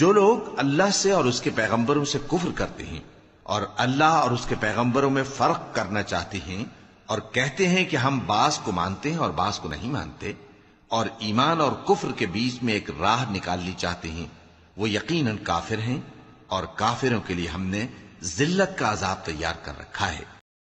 जो लोग अल्लाह से और उसके पैगंबरों से कुफर करते हैं और अल्लाह और उसके पैगंबरों में फर्क करना चाहते हैं और कहते हैं कि हम बास को मानते हैं और बास को नहीं मानते और ईमान और कुफर के बीच में एक राह निकालनी चाहते हैं वो यकीनन काफिर हैं और काफिरों के लिए हमने जिल्लत का अजाब तैयार कर रखा है